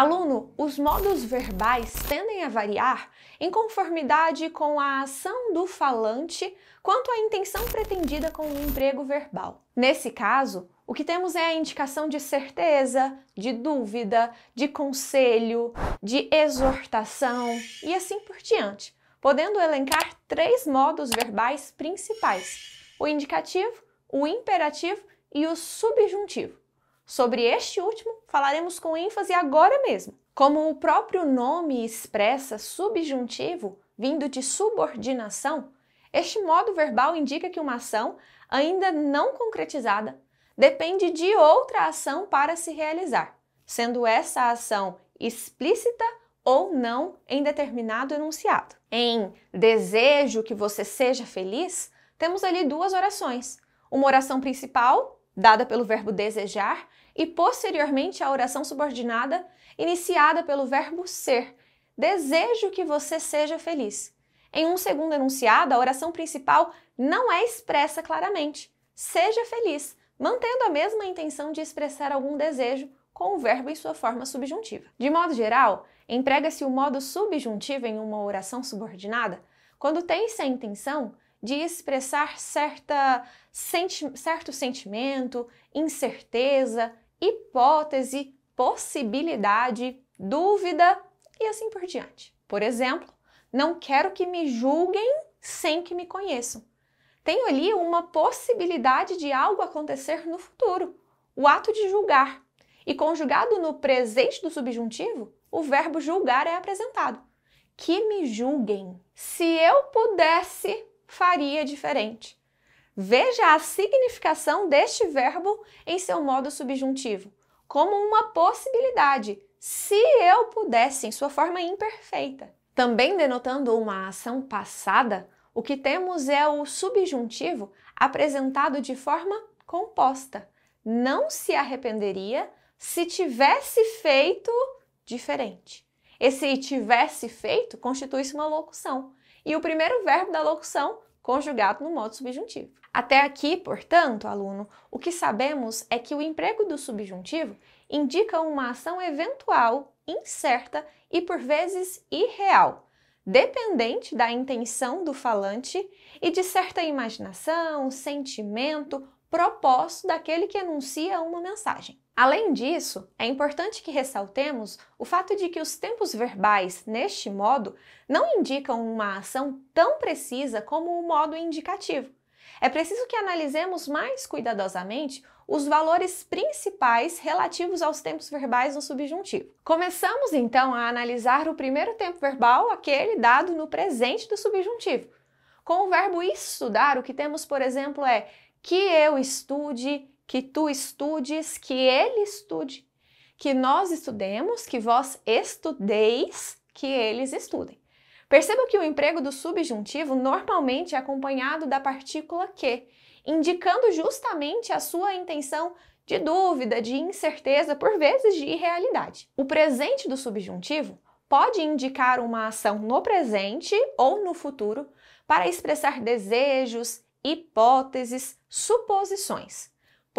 Aluno, os modos verbais tendem a variar em conformidade com a ação do falante quanto à intenção pretendida com o emprego verbal. Nesse caso, o que temos é a indicação de certeza, de dúvida, de conselho, de exortação e assim por diante, podendo elencar três modos verbais principais: o indicativo, o imperativo e o subjuntivo. Sobre este último, falaremos com ênfase agora mesmo. Como o próprio nome expressa subjuntivo, vindo de subordinação, este modo verbal indica que uma ação, ainda não concretizada, depende de outra ação para se realizar, sendo essa ação explícita ou não em determinado enunciado. Em desejo que você seja feliz, temos ali duas orações. Uma oração principal, dada pelo verbo desejar, e posteriormente a oração subordinada, iniciada pelo verbo ser. Desejo que você seja feliz. Em um segundo enunciado, a oração principal não é expressa claramente. Seja feliz, mantendo a mesma intenção de expressar algum desejo com o verbo em sua forma subjuntiva. De modo geral, emprega-se o modo subjuntivo em uma oração subordinada quando tem-se a intenção de expressar certa, senti certo sentimento, incerteza, hipótese, possibilidade, dúvida e assim por diante. Por exemplo, não quero que me julguem sem que me conheçam. Tenho ali uma possibilidade de algo acontecer no futuro, o ato de julgar. E conjugado no presente do subjuntivo, o verbo julgar é apresentado. Que me julguem. Se eu pudesse faria diferente. Veja a significação deste verbo em seu modo subjuntivo, como uma possibilidade, se eu pudesse, em sua forma imperfeita. Também denotando uma ação passada, o que temos é o subjuntivo apresentado de forma composta. Não se arrependeria se tivesse feito diferente. Esse tivesse feito constitui-se uma locução e o primeiro verbo da locução conjugado no modo subjuntivo. Até aqui, portanto, aluno, o que sabemos é que o emprego do subjuntivo indica uma ação eventual, incerta e por vezes irreal, dependente da intenção do falante e de certa imaginação, sentimento, propósito daquele que enuncia uma mensagem. Além disso, é importante que ressaltemos o fato de que os tempos verbais, neste modo, não indicam uma ação tão precisa como o modo indicativo. É preciso que analisemos mais cuidadosamente os valores principais relativos aos tempos verbais no subjuntivo. Começamos então a analisar o primeiro tempo verbal, aquele dado no presente do subjuntivo. Com o verbo estudar, o que temos, por exemplo, é que eu estude, que tu estudes, que ele estude, que nós estudemos, que vós estudeis, que eles estudem. Perceba que o emprego do subjuntivo normalmente é acompanhado da partícula que, indicando justamente a sua intenção de dúvida, de incerteza, por vezes de irrealidade. O presente do subjuntivo pode indicar uma ação no presente ou no futuro para expressar desejos, hipóteses, suposições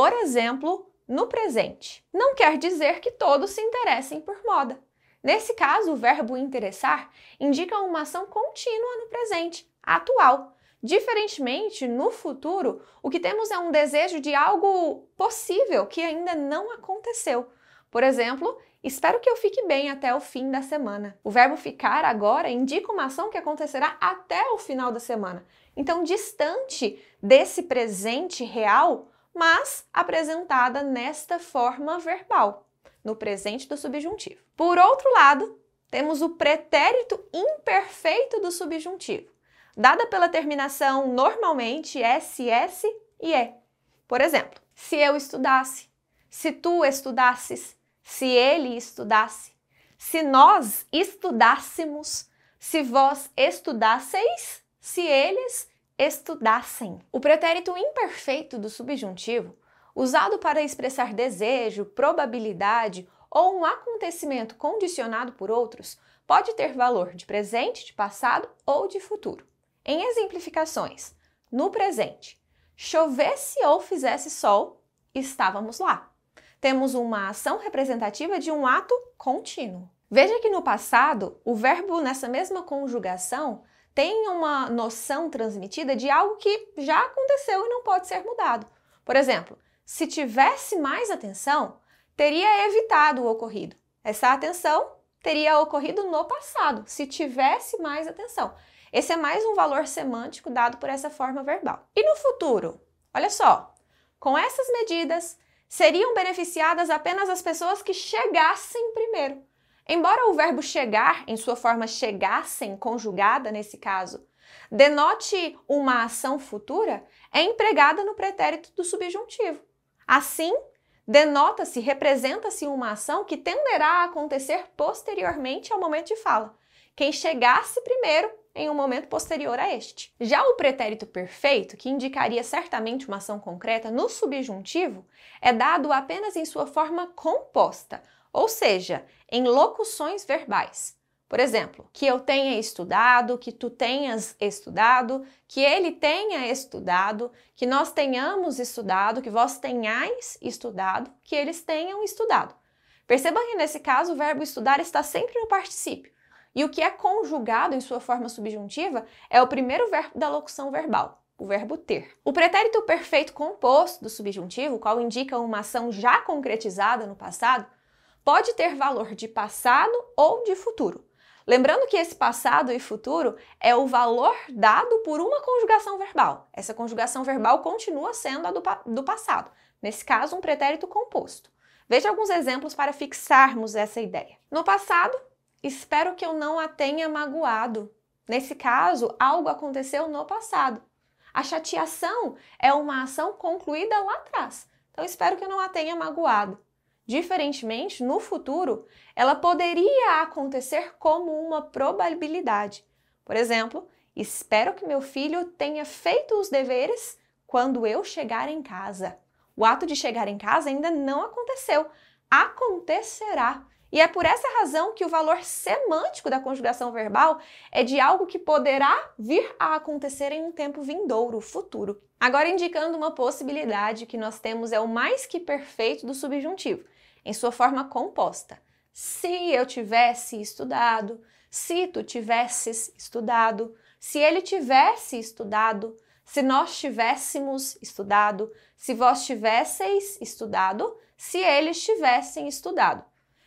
por exemplo, no presente. Não quer dizer que todos se interessem por moda. Nesse caso, o verbo interessar indica uma ação contínua no presente, atual. Diferentemente, no futuro, o que temos é um desejo de algo possível que ainda não aconteceu. Por exemplo, espero que eu fique bem até o fim da semana. O verbo ficar agora indica uma ação que acontecerá até o final da semana. Então, distante desse presente real, mas apresentada nesta forma verbal, no presente do subjuntivo. Por outro lado, temos o pretérito imperfeito do subjuntivo, dada pela terminação normalmente SS e E. Por exemplo, se eu estudasse, se tu estudasses, se ele estudasse, se nós estudássemos, se vós estudasseis, se eles estudassem. O pretérito imperfeito do subjuntivo, usado para expressar desejo, probabilidade ou um acontecimento condicionado por outros, pode ter valor de presente, de passado ou de futuro. Em exemplificações, no presente, chovesse ou fizesse sol, estávamos lá. Temos uma ação representativa de um ato contínuo. Veja que no passado, o verbo nessa mesma conjugação tem uma noção transmitida de algo que já aconteceu e não pode ser mudado. Por exemplo, se tivesse mais atenção, teria evitado o ocorrido. Essa atenção teria ocorrido no passado, se tivesse mais atenção. Esse é mais um valor semântico dado por essa forma verbal. E no futuro? Olha só, com essas medidas, seriam beneficiadas apenas as pessoas que chegassem primeiro. Embora o verbo chegar, em sua forma chegassem, conjugada nesse caso, denote uma ação futura, é empregada no pretérito do subjuntivo. Assim, denota-se, representa-se uma ação que tenderá a acontecer posteriormente ao momento de fala. Quem chegasse primeiro em um momento posterior a este. Já o pretérito perfeito, que indicaria certamente uma ação concreta no subjuntivo, é dado apenas em sua forma composta, ou seja, em locuções verbais. Por exemplo, que eu tenha estudado, que tu tenhas estudado, que ele tenha estudado, que nós tenhamos estudado, que vós tenhais estudado, que eles tenham estudado. Perceba que nesse caso o verbo estudar está sempre no particípio. E o que é conjugado em sua forma subjuntiva é o primeiro verbo da locução verbal, o verbo ter. O pretérito perfeito composto do subjuntivo, qual indica uma ação já concretizada no passado, pode ter valor de passado ou de futuro. Lembrando que esse passado e futuro é o valor dado por uma conjugação verbal. Essa conjugação verbal continua sendo a do, do passado, nesse caso, um pretérito composto. Veja alguns exemplos para fixarmos essa ideia. No passado, espero que eu não a tenha magoado. Nesse caso, algo aconteceu no passado. A chateação é uma ação concluída lá atrás. Então, espero que eu não a tenha magoado. Diferentemente, no futuro, ela poderia acontecer como uma probabilidade. Por exemplo, espero que meu filho tenha feito os deveres quando eu chegar em casa. O ato de chegar em casa ainda não aconteceu, acontecerá. E é por essa razão que o valor semântico da conjugação verbal é de algo que poderá vir a acontecer em um tempo vindouro, futuro. Agora, indicando uma possibilidade que nós temos é o mais que perfeito do subjuntivo em sua forma composta. Se eu tivesse estudado, se tu tivesses estudado, se ele tivesse estudado, se nós tivéssemos estudado, se vós tivesseis estudado, se eles tivessem estudado.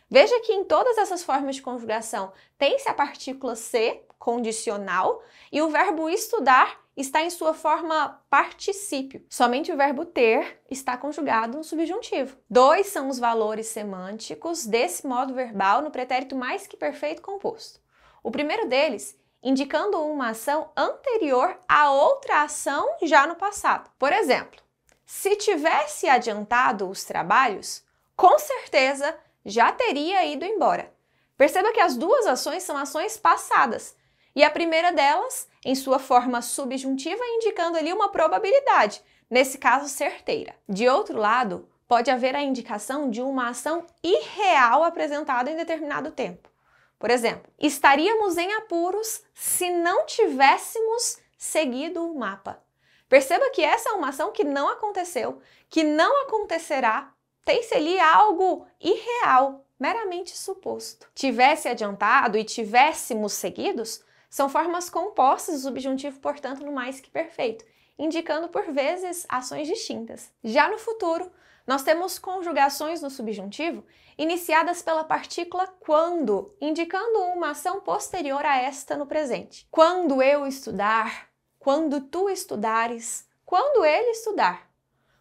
Veja que em todas essas formas de conjugação tem-se a partícula ser, condicional, e o verbo estudar está em sua forma particípio. Somente o verbo ter está conjugado no subjuntivo. Dois são os valores semânticos desse modo verbal no pretérito mais que perfeito composto. O primeiro deles indicando uma ação anterior a outra ação já no passado. Por exemplo, se tivesse adiantado os trabalhos, com certeza já teria ido embora. Perceba que as duas ações são ações passadas e a primeira delas em sua forma subjuntiva, indicando ali uma probabilidade, nesse caso certeira. De outro lado, pode haver a indicação de uma ação irreal apresentada em determinado tempo. Por exemplo, estaríamos em apuros se não tivéssemos seguido o mapa. Perceba que essa é uma ação que não aconteceu, que não acontecerá, tem-se ali algo irreal, meramente suposto. Tivesse adiantado e tivéssemos seguidos, são formas compostas do subjuntivo, portanto, no mais que perfeito, indicando por vezes ações distintas. Já no futuro, nós temos conjugações no subjuntivo iniciadas pela partícula quando, indicando uma ação posterior a esta no presente. Quando eu estudar, quando tu estudares, quando ele estudar.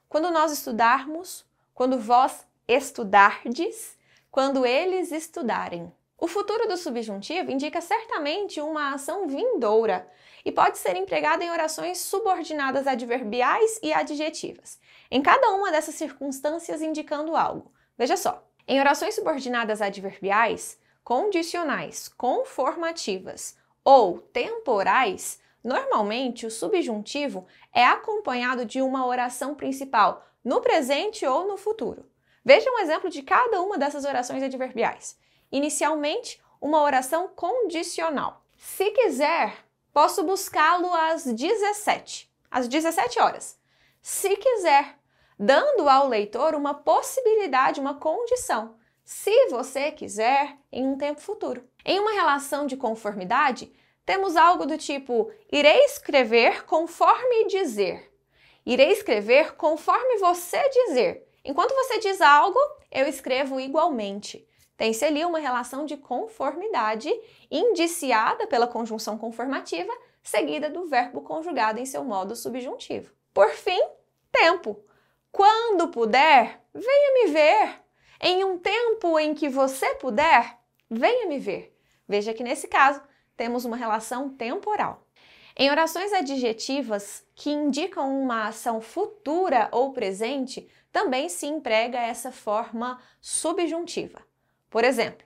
Quando nós estudarmos, quando vós estudardes, quando eles estudarem. O futuro do subjuntivo indica certamente uma ação vindoura e pode ser empregada em orações subordinadas adverbiais e adjetivas, em cada uma dessas circunstâncias indicando algo. Veja só. Em orações subordinadas adverbiais, condicionais, conformativas ou temporais, normalmente o subjuntivo é acompanhado de uma oração principal no presente ou no futuro. Veja um exemplo de cada uma dessas orações adverbiais. Inicialmente, uma oração condicional. Se quiser, posso buscá-lo às 17, às 17 horas. Se quiser, dando ao leitor uma possibilidade, uma condição. Se você quiser, em um tempo futuro. Em uma relação de conformidade, temos algo do tipo: irei escrever conforme dizer. Irei escrever conforme você dizer. Enquanto você diz algo, eu escrevo igualmente. Tem-se ali uma relação de conformidade indiciada pela conjunção conformativa, seguida do verbo conjugado em seu modo subjuntivo. Por fim, tempo. Quando puder, venha me ver. Em um tempo em que você puder, venha me ver. Veja que nesse caso temos uma relação temporal. Em orações adjetivas que indicam uma ação futura ou presente, também se emprega essa forma subjuntiva. Por exemplo,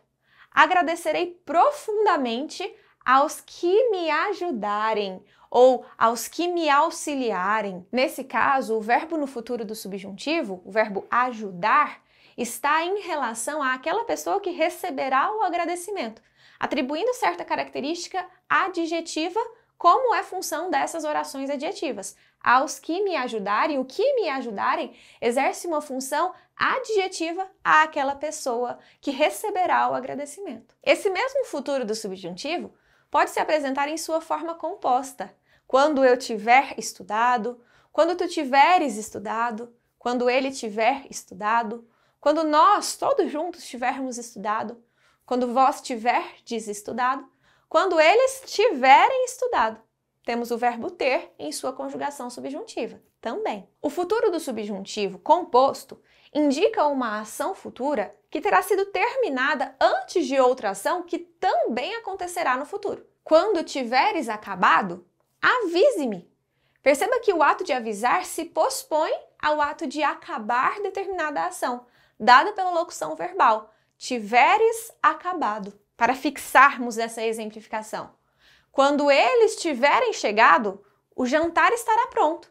agradecerei profundamente aos que me ajudarem ou aos que me auxiliarem. Nesse caso, o verbo no futuro do subjuntivo, o verbo ajudar, está em relação àquela pessoa que receberá o agradecimento, atribuindo certa característica adjetiva, como é função dessas orações adjetivas aos que me ajudarem, o que me ajudarem, exerce uma função adjetiva àquela pessoa que receberá o agradecimento. Esse mesmo futuro do subjuntivo pode se apresentar em sua forma composta. Quando eu tiver estudado, quando tu tiveres estudado, quando ele tiver estudado, quando nós todos juntos tivermos estudado, quando vós tiverdes estudado, quando eles tiverem estudado, temos o verbo ter em sua conjugação subjuntiva também. O futuro do subjuntivo composto indica uma ação futura que terá sido terminada antes de outra ação que também acontecerá no futuro. Quando tiveres acabado, avise-me. Perceba que o ato de avisar se pospõe ao ato de acabar determinada ação, dada pela locução verbal, tiveres acabado. Para fixarmos essa exemplificação, quando eles tiverem chegado, o jantar estará pronto.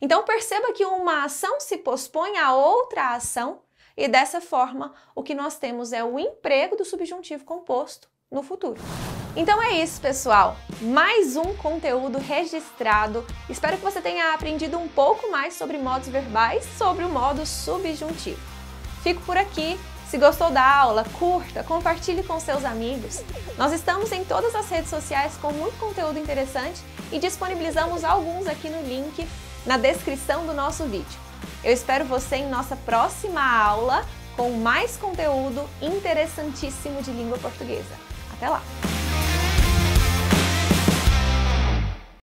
Então perceba que uma ação se pospõe a outra ação e dessa forma o que nós temos é o emprego do subjuntivo composto no futuro. Então é isso, pessoal. Mais um conteúdo registrado. Espero que você tenha aprendido um pouco mais sobre modos verbais, sobre o modo subjuntivo. Fico por aqui. Se gostou da aula, curta, compartilhe com seus amigos. Nós estamos em todas as redes sociais com muito conteúdo interessante e disponibilizamos alguns aqui no link na descrição do nosso vídeo. Eu espero você em nossa próxima aula com mais conteúdo interessantíssimo de língua portuguesa. Até lá!